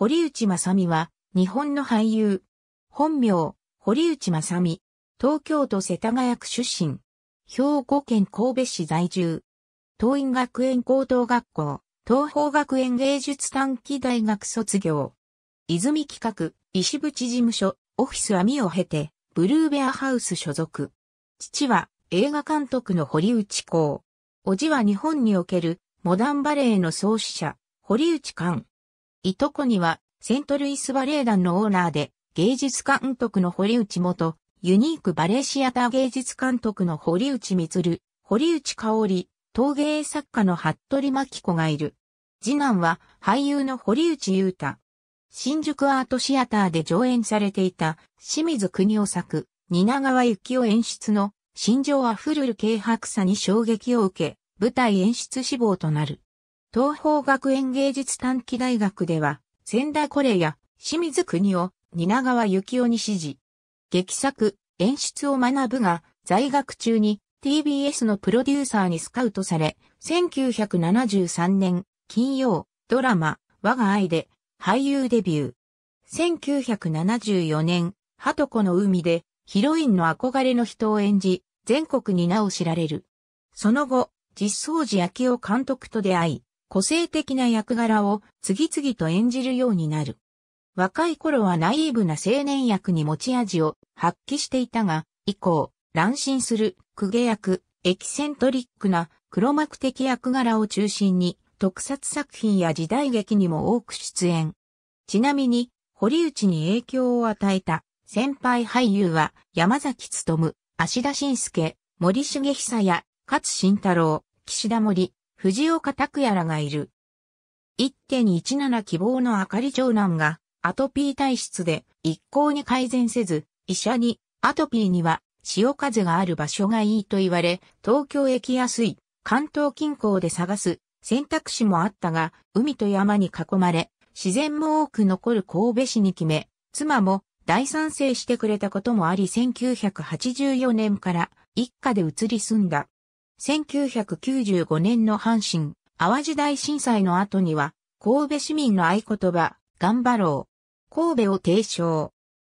堀内正美は、日本の俳優。本名、堀内正美。東京都世田谷区出身。兵庫県神戸市在住。東院学園高等学校、東方学園芸術短期大学卒業。泉企画、石淵事務所、オフィス網を経て、ブルーベアハウス所属。父は映画監督の堀内公。叔父は日本におけるモダンバレエの創始者、堀内寛。いとこには、セントルイスバレエ団のオーナーで、芸術監督の堀内元、ユニークバレエシアター芸術監督の堀内光、堀内香織、陶芸作家の服部真紀子がいる。次男は俳優の堀内優太。新宿アートシアターで上演されていた清水国夫作、蜷川幸雄演出の心情あふれる軽薄さに衝撃を受け、舞台演出志望となる。東方学園芸術短期大学では、千田コレや清水国夫、蜷川幸雄に指示。劇作、演出を学ぶが、在学中に TBS のプロデューサーにスカウトされ、1973年、金曜、ドラマ、我が愛で、俳優デビュー。1974年、鳩子の海で、ヒロインの憧れの人を演じ、全国に名を知られる。その後、実相寺昭夫監督と出会い、個性的な役柄を次々と演じるようになる。若い頃はナイーブな青年役に持ち味を発揮していたが、以降、乱心する、公家役、エキセントリックな黒幕的役柄を中心に、特撮作品や時代劇にも多く出演。ちなみに、堀内に影響を与えた先輩俳優は山崎努、芦田晋介、森重久や勝慎太郎、岸田森、藤岡拓也らがいる。1.17希望の明かり長男がアトピー体質で一向に改善せず、医者にアトピーには潮風がある場所がいいと言われ、東京へ来やすい関東近郊で探す選択肢もあったが、海と山に囲まれ、自然も多く残る神戸市に決め、妻も大賛成してくれたこともあり1984年から一家で移り住んだ。1995年の阪神、淡路大震災の後には、神戸市民の合言葉、頑張ろう。神戸を提唱。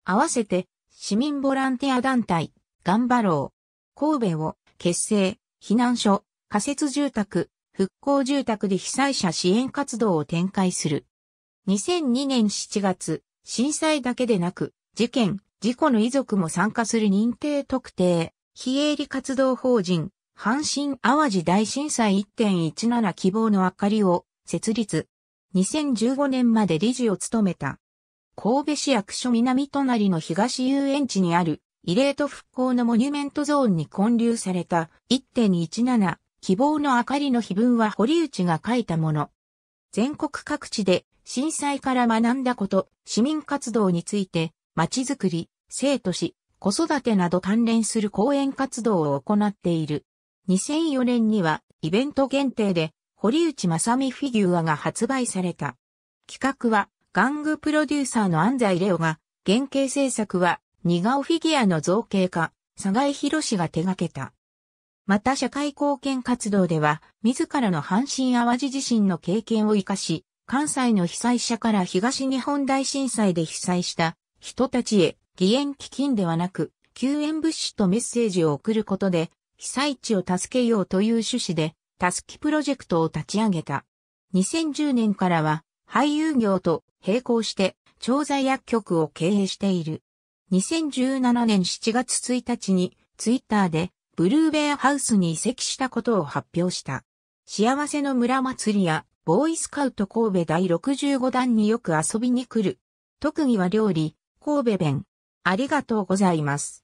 合わせて、市民ボランティア団体、頑張ろう。神戸を、結成、避難所、仮設住宅、復興住宅で被災者支援活動を展開する。2002年7月、震災だけでなく、事件、事故の遺族も参加する認定特定、非営利活動法人、阪神淡路大震災1.17希望の明かりを設立。2015年まで理事を務めた。神戸市役所南隣の東遊園地にある、慰霊と復興のモニュメントゾーンに建立された1.17希望の明かりの碑文は堀内が書いたもの。全国各地で震災から学んだこと、市民活動について、街づくり、生とし、子育てなど関連する講演活動を行っている。2004年にはイベント限定で堀内正美フィギュアが発売された。企画は玩具プロデューサーの安西レオが、原型制作は似顔フィギュアの造形家、佐賀井博が手掛けた。また社会貢献活動では、自らの阪神淡路地震の経験を活かし、関西の被災者から東日本大震災で被災した人たちへ、義援基金ではなく、救援物資とメッセージを送ることで、被災地を助けようという趣旨で、たすきプロジェクトを立ち上げた。2010年からは、俳優業と並行して、調剤薬局を経営している。2017年7月1日に、ツイッターで、ブルーベアハウスに移籍したことを発表した。幸せの村祭りや、ボーイスカウト神戸第65弾によく遊びに来る。特技は料理、神戸弁。ありがとうございます。